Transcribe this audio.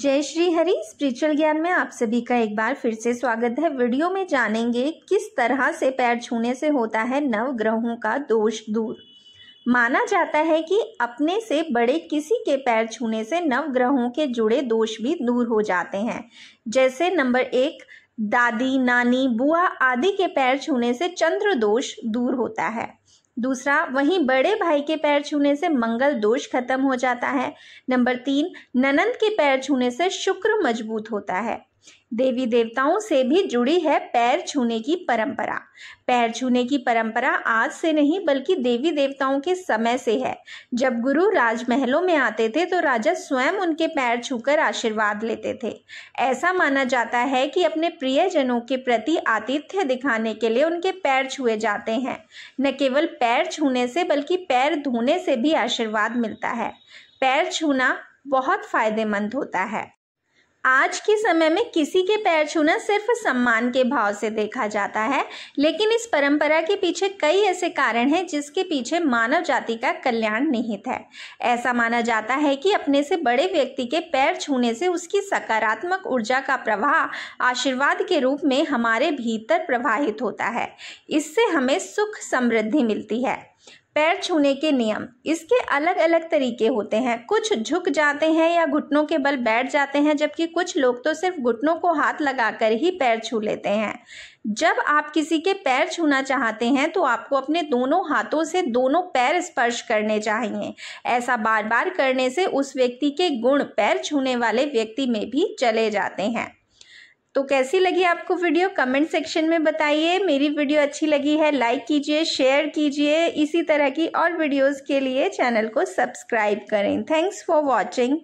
जय श्री हरि स्पिरिचुअल ज्ञान में आप सभी का एक बार फिर से स्वागत है वीडियो में जानेंगे किस तरह से पैर छूने से होता है नव ग्रहों का दोष दूर माना जाता है कि अपने से बड़े किसी के पैर छूने से नव ग्रहों के जुड़े दोष भी दूर हो जाते हैं जैसे नंबर एक दादी नानी बुआ आदि के पैर छूने से चंद्र दोष दूर होता है दूसरा वहीं बड़े भाई के पैर छूने से मंगल दोष खत्म हो जाता है नंबर तीन ननंद के पैर छूने से शुक्र मजबूत होता है देवी देवताओं से भी जुड़ी है पैर छूने की परंपरा पैर छूने की परंपरा आज से नहीं बल्कि देवी देवताओं के समय से है जब गुरु राजमहलों में आते थे तो राजा स्वयं उनके पैर छूकर आशीर्वाद लेते थे ऐसा माना जाता है कि अपने प्रियजनों के प्रति आतिथ्य दिखाने के लिए उनके पैर छुए जाते हैं न केवल पैर छूने से बल्कि पैर धोने से भी आशीर्वाद मिलता है पैर छूना बहुत फायदेमंद होता है आज के समय में किसी के पैर छूना सिर्फ सम्मान के भाव से देखा जाता है लेकिन इस परंपरा के पीछे कई ऐसे कारण हैं जिसके पीछे मानव जाति का कल्याण निहित है ऐसा माना जाता है कि अपने से बड़े व्यक्ति के पैर छूने से उसकी सकारात्मक ऊर्जा का प्रवाह आशीर्वाद के रूप में हमारे भीतर प्रवाहित होता है इससे हमें सुख समृद्धि मिलती है पैर छूने के नियम इसके अलग अलग तरीके होते हैं कुछ झुक जाते हैं या घुटनों के बल बैठ जाते हैं जबकि कुछ लोग तो सिर्फ घुटनों को हाथ लगाकर ही पैर छू लेते हैं जब आप किसी के पैर छूना चाहते हैं तो आपको अपने दोनों हाथों से दोनों पैर स्पर्श करने चाहिए ऐसा बार बार करने से उस व्यक्ति के गुण पैर छूने वाले व्यक्ति में भी चले जाते हैं तो कैसी लगी आपको वीडियो कमेंट सेक्शन में बताइए मेरी वीडियो अच्छी लगी है लाइक कीजिए शेयर कीजिए इसी तरह की और वीडियोस के लिए चैनल को सब्सक्राइब करें थैंक्स फॉर वॉचिंग